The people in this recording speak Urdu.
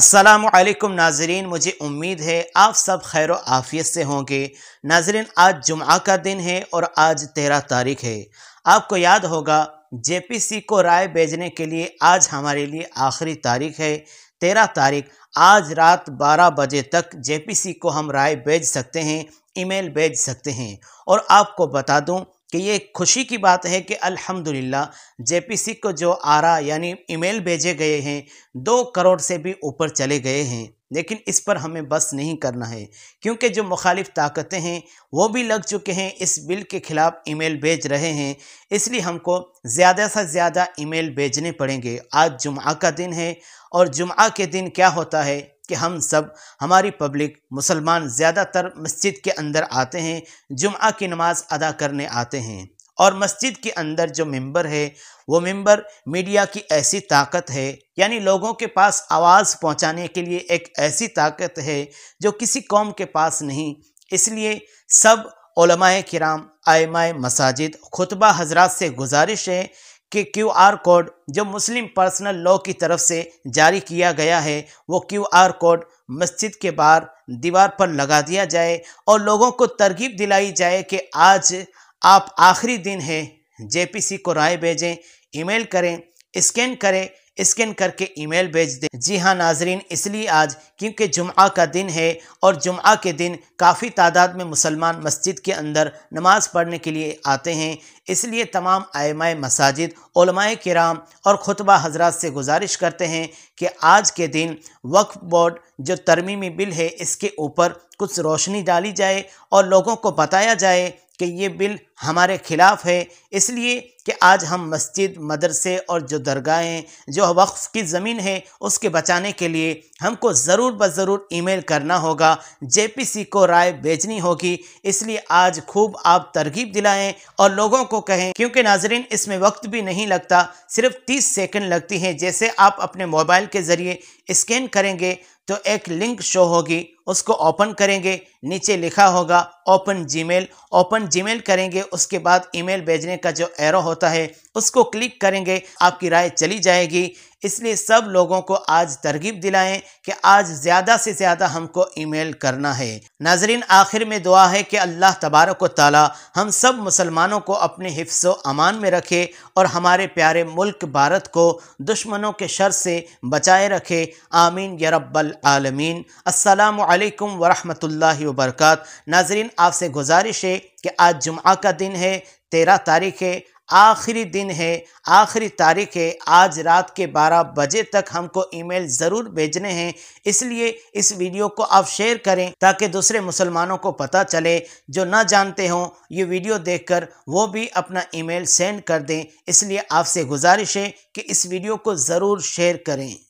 السلام علیکم ناظرین مجھے امید ہے آپ سب خیر و عافیت سے ہوں گے ناظرین آج جمعہ کا دن ہے اور آج تیرہ تاریخ ہے آپ کو یاد ہوگا جے پی سی کو رائے بھیجنے کے لیے آج ہمارے لیے آخری تاریخ ہے تیرہ تاریخ آج رات بارہ بجے تک جے پی سی کو ہم رائے بھیج سکتے ہیں ای میل بھیج سکتے ہیں اور آپ کو بتا دوں کہ یہ خوشی کی بات ہے کہ الحمدللہ جے پی سی کو جو آرا یعنی ای میل بھیجے گئے ہیں دو کروڑ سے بھی اوپر چلے گئے ہیں لیکن اس پر ہمیں بس نہیں کرنا ہے کیونکہ جو مخالف طاقتیں ہیں وہ بھی لگ چکے ہیں اس بل کے خلاف ای میل بھیج رہے ہیں اس لیے ہم کو زیادہ سے زیادہ ای میل بھیجنے پڑیں گے آج جمعہ کا دن ہے اور جمعہ کے دن کیا ہوتا ہے کہ ہم سب ہماری پبلک مسلمان زیادہ تر مسجد کے اندر آتے ہیں جمعہ کی نماز ادا کرنے آتے ہیں اور مسجد کے اندر جو ممبر ہے وہ ممبر میڈیا کی ایسی طاقت ہے یعنی لوگوں کے پاس آواز پہنچانے کے لیے ایک ایسی طاقت ہے جو کسی قوم کے پاس نہیں اس لیے سب علماء کرام آئمہ مساجد خطبہ حضرات سے گزارش ہے کہ کیو آر کوڈ جو مسلم پرسنل لاء کی طرف سے جاری کیا گیا ہے وہ کیو آر کوڈ مسجد کے بار دیوار پر لگا دیا جائے اور لوگوں کو ترغیب دلائی جائے کہ آج آپ آخری دن ہے جے پی سی کو رائے بھیجیں ای میل کریں اسکین کریں اسکین کر کے ای میل بھیج دیں جی ہاں ناظرین اس لیے آج کیونکہ جمعہ کا دن ہے اور جمعہ کے دن کافی تعداد میں مسلمان مسجد کے اندر نماز پڑھنے کے لیے آتے ہیں اس لیے تمام آئمہ مساجد علماء کرام اور خطبہ حضرات سے گزارش کرتے ہیں کہ آج کے دن وقف بورڈ جو ترمیمی بل ہے اس کے اوپر کچھ روشنی ڈالی جائے اور لوگوں کو بتایا جائے کہ یہ بل ہمارے خلاف ہے اس لیے کہ آج ہم مسجد مدرسے اور جو درگاہیں جو وقف کی زمین ہے اس کے بچانے کے لیے ہم کو ضرور بضرور ای میل کرنا ہوگا جے پی سی کو رائے بیچنی ہوگی اس لیے آج خوب آپ ترغیب دلائیں اور لوگوں کو کہیں کیونکہ ناظرین اس میں وقت بھی نہیں لگتا صرف تیس سیکنڈ لگتی ہیں جیسے آپ اپنے موبائل کے ذریعے اسکین کریں گے تو ایک لنک شو ہوگی اس کو اوپن کریں گے نیچے لکھا ہوگا اوپن جی میل اوپن جی میل کریں گے اس کے بعد ای میل بھیجنے کا جو ایرو ہوتا ہے اس کو کلک کریں گے آپ کی رائے چلی جائے گی اس لیے سب لوگوں کو آج ترغیب دلائیں کہ آج زیادہ سے زیادہ ہم کو ای میل کرنا ہے ناظرین آخر میں دعا ہے کہ اللہ تبارک و تعالی ہم سب مسلمانوں کو اپنے حفظ و امان میں رکھے اور ہمارے پیارے ملک بھارت کو دشمنوں کے شر سے بچائے رکھے آمین یا رب العالمین السلام علیکم ورحمۃ اللہ وبرکات ناظرین آپ سے گزارش ہے کہ آج جمعہ کا دن ہے تیرہ تاریخ ہے آخری دن ہے آخری تاریخ ہے آج رات کے بارہ بجے تک ہم کو ای میل ضرور بھیجنے ہیں اس لیے اس ویڈیو کو آپ شیئر کریں تاکہ دوسرے مسلمانوں کو پتہ چلے جو نہ جانتے ہوں یہ ویڈیو دیکھ کر وہ بھی اپنا ای میل سینڈ کر دیں اس لیے آپ سے گزارش ہے کہ اس ویڈیو کو ضرور شیئر کریں